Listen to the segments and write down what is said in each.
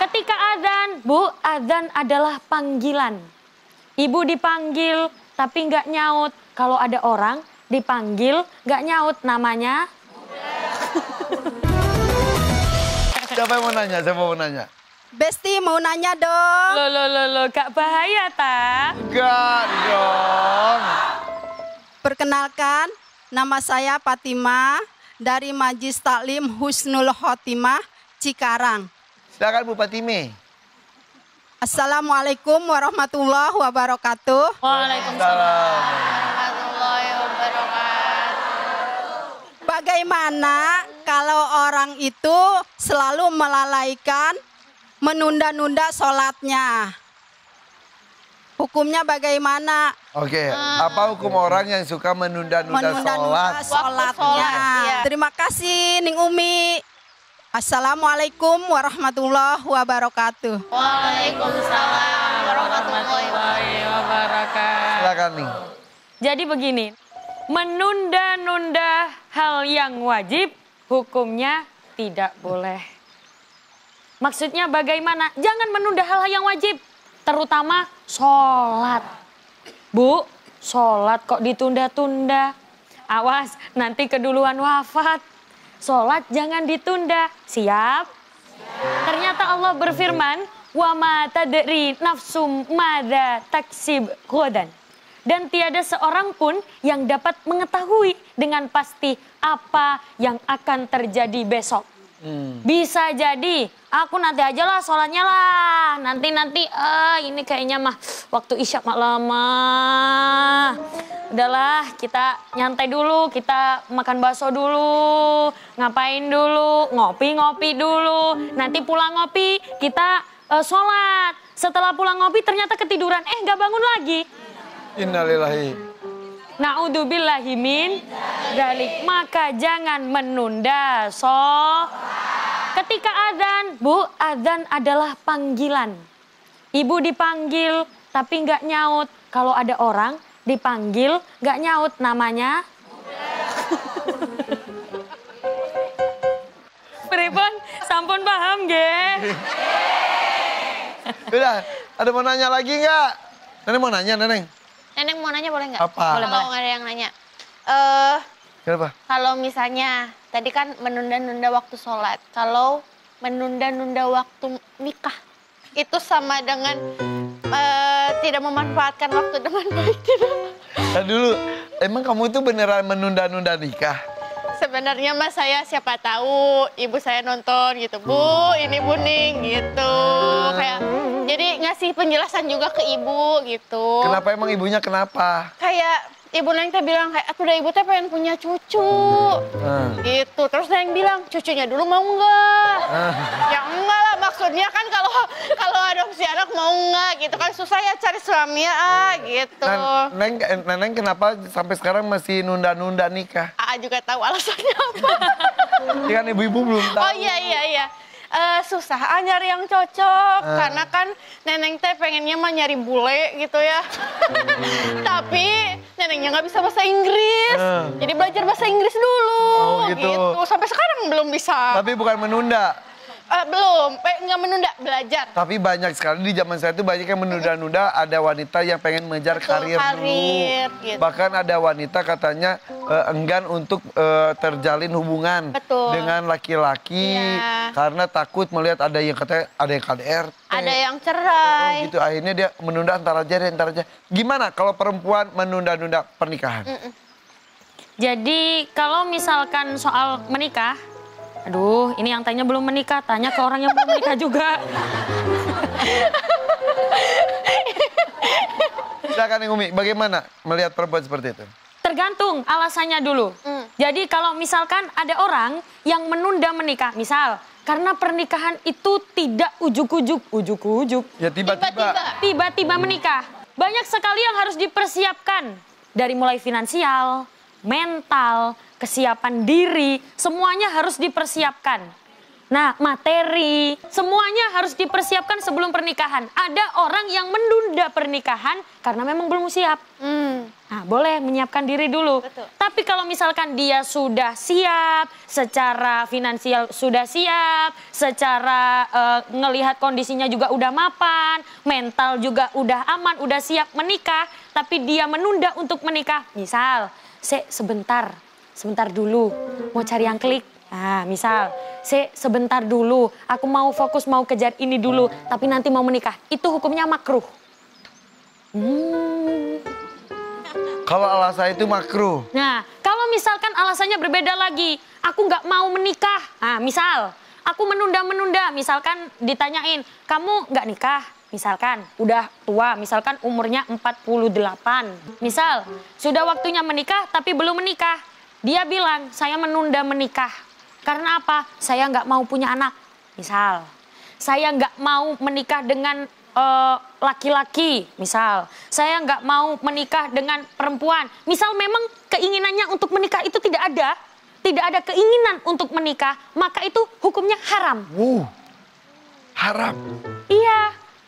Ketika azan, Bu, azan adalah panggilan. Ibu dipanggil tapi nggak nyaut. Kalau ada orang dipanggil nggak nyaut namanya. Siapa yang mau nanya? Siapa mau nanya? Besti mau nanya dong. Lo lo lo lo, gak bahaya tak? Enggak dong. Perkenalkan, nama saya Fatima dari Majlis Taklim Husnul Khotimah Cikarang. Silakan Bupati Fatime. Assalamualaikum warahmatullahi wabarakatuh. Waalaikumsalam warahmatullahi wabarakatuh. Bagaimana kalau orang itu selalu melalaikan, menunda-nunda sholatnya? Hukumnya bagaimana? Oke, okay. Ah. apa hukum orang yang suka menunda-nunda menunda, sholat? menunda -nunda sholat? sholatnya. Sholat, ya. Terima kasih Ning Umi. Assalamualaikum warahmatullahi wabarakatuh. Waalaikumsalam warahmatullahi wabarakatuh. Silakan nih. Jadi begini, menunda-nunda hal yang wajib hukumnya tidak boleh. Maksudnya bagaimana? Jangan menunda hal-hal yang wajib, terutama sholat. Bu, sholat kok ditunda-tunda. Awas, nanti keduluan wafat sholat jangan ditunda. Siap? Siap. Ternyata Allah berfirman, wa ma tadri nafsum mada taksib godan. Dan tiada seorang pun yang dapat mengetahui dengan pasti apa yang akan terjadi besok. Hmm. Bisa jadi aku nanti aja lah sholatnya lah. Nanti nanti Eh ini kayaknya mah waktu isya mak lama udahlah kita nyantai dulu, kita makan bakso dulu, ngapain dulu, ngopi-ngopi dulu. Nanti pulang ngopi, kita uh, sholat. Setelah pulang ngopi ternyata ketiduran, eh nggak bangun lagi. Innalillahi. naudzubillahimin dalik. Maka jangan menunda sholat Ketika adzan, Bu, adzan adalah panggilan. Ibu dipanggil tapi nggak nyaut. Kalau ada orang dipanggil nggak nyaut namanya. Pribon, sampun paham ge. Udah, ada mau nanya lagi nggak? Neneng mau nanya, Neneng. Neneng mau nanya boleh nggak? Apa? Boleh, Kalau nggak ada yang nanya. Eh, uh, Kenapa? Kalau misalnya tadi kan menunda-nunda waktu sholat, kalau menunda-nunda waktu nikah itu sama dengan uh, tidak memanfaatkan waktu dengan baik tidak. Nah, dulu, emang kamu itu beneran menunda-nunda nikah? Sebenarnya mas saya siapa tahu ibu saya nonton gitu, Bu ini Buning gitu. Kayak jadi ngasih penjelasan juga ke ibu gitu. Kenapa emang ibunya kenapa? Kayak ibu Neng teh bilang kayak aku udah ibu teh pengen punya cucu Itu, hmm. gitu terus Neng bilang cucunya dulu mau enggak hmm. ya enggak lah maksudnya kan kalau kalau adopsi anak mau enggak gitu kan susah ya cari suami ya ah, hmm. gitu Neng, eh, Neng Neng kenapa sampai sekarang masih nunda-nunda nikah Aa ah, ah, juga tahu alasannya apa Iya kan ibu-ibu belum tahu oh iya iya iya uh, susah ah, nyari yang cocok hmm. karena kan neneng teh pengennya mah nyari bule gitu ya hmm. tapi neneknya nggak bisa bahasa Inggris. Hmm. Jadi belajar bahasa Inggris dulu. Oh, gitu. gitu. Sampai sekarang belum bisa. Tapi bukan menunda. Uh, belum, nggak menunda belajar. Tapi banyak sekali di zaman saya itu banyak yang menunda-nunda. Ada wanita yang pengen mengejar Betul, karir, karir dulu. Gitu. Bahkan ada wanita katanya uh, enggan untuk uh, terjalin hubungan Betul. dengan laki-laki ya. karena takut melihat ada yang katanya ada yang KDRT, ada yang cerai. Oh, gitu akhirnya dia menunda antara aja, antara aja. Gimana kalau perempuan menunda-nunda pernikahan? Mm -mm. Jadi kalau misalkan soal menikah Aduh, ini yang tanya belum menikah, tanya ke orang yang belum menikah juga. Silakan Umi, bagaimana melihat perempuan seperti itu? Tergantung alasannya dulu. Mm. Jadi kalau misalkan ada orang yang menunda menikah, misal karena pernikahan itu tidak ujuk-ujuk, ujuk-ujuk. Ya tiba-tiba. Tiba-tiba hmm. menikah. Banyak sekali yang harus dipersiapkan. Dari mulai finansial, mental, kesiapan diri, semuanya harus dipersiapkan. Nah, materi, semuanya harus dipersiapkan sebelum pernikahan. Ada orang yang menunda pernikahan karena memang belum siap. Hmm. Nah, boleh menyiapkan diri dulu. Betul. Tapi kalau misalkan dia sudah siap, secara finansial sudah siap, secara uh, ngelihat kondisinya juga udah mapan, mental juga udah aman, udah siap menikah, tapi dia menunda untuk menikah. Misal, se sebentar sebentar dulu, mau cari yang klik. Nah, misal, se sebentar dulu, aku mau fokus mau kejar ini dulu, tapi nanti mau menikah. Itu hukumnya makruh. Hmm. Kalau alasan itu makruh. Nah, kalau misalkan alasannya berbeda lagi, aku nggak mau menikah. Nah, misal, aku menunda-menunda, misalkan ditanyain, kamu nggak nikah? Misalkan udah tua, misalkan umurnya 48. Misal, sudah waktunya menikah tapi belum menikah dia bilang, saya menunda menikah. Karena apa? Saya nggak mau punya anak. Misal, saya nggak mau menikah dengan eh, laki-laki. Uh, misal, saya nggak mau menikah dengan perempuan. Misal memang keinginannya untuk menikah itu tidak ada. Tidak ada keinginan untuk menikah. Maka itu hukumnya haram. Wow, haram? Iya,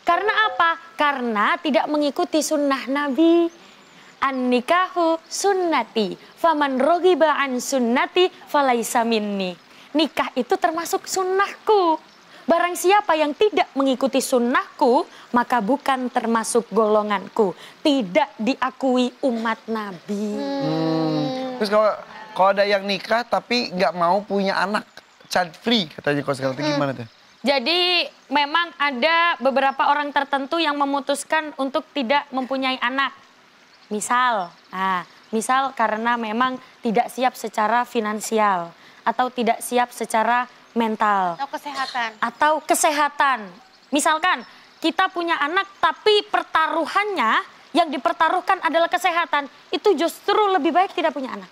karena apa? Karena tidak mengikuti sunnah Nabi an nikahu sunnati faman rogiba an sunnati falaisa minni nikah itu termasuk sunnahku barang siapa yang tidak mengikuti sunnahku maka bukan termasuk golonganku tidak diakui umat nabi hmm. terus kalau kalau ada yang nikah tapi nggak mau punya anak child free katanya kalau sekarang hmm. gimana tuh jadi memang ada beberapa orang tertentu yang memutuskan untuk tidak mempunyai anak. Misal, nah, misal karena memang tidak siap secara finansial atau tidak siap secara mental atau kesehatan. Atau kesehatan. Misalkan kita punya anak tapi pertaruhannya yang dipertaruhkan adalah kesehatan, itu justru lebih baik tidak punya anak.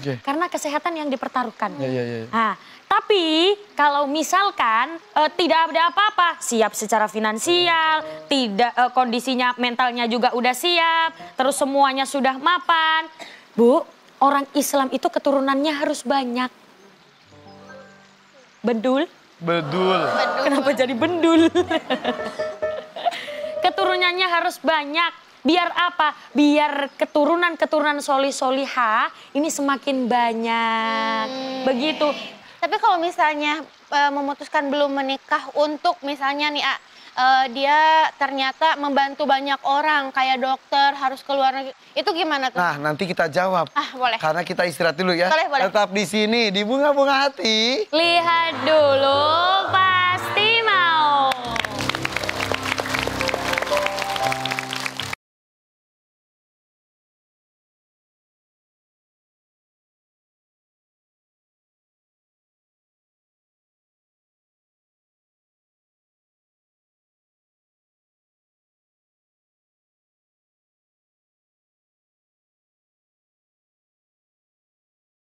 Okay. Karena kesehatan yang dipertaruhkan. Yeah, yeah, yeah. Iya. Nah, tapi kalau misalkan e, tidak ada apa-apa, siap secara finansial, tidak e, kondisinya mentalnya juga udah siap, terus semuanya sudah mapan. Bu, orang Islam itu keturunannya harus banyak. Bedul? Bedul. Kenapa jadi bendul? keturunannya harus banyak Biar apa? Biar keturunan-keturunan soli-soliha ini semakin banyak. Hmm. Begitu. Tapi kalau misalnya e, memutuskan belum menikah untuk misalnya nih A, e, dia ternyata membantu banyak orang kayak dokter harus keluar negeri. Itu gimana tuh? Nah, nanti kita jawab. Ah, boleh. Karena kita istirahat dulu ya. Boleh, boleh. Tetap di sini di bunga-bunga hati. Lihat dulu, Pak.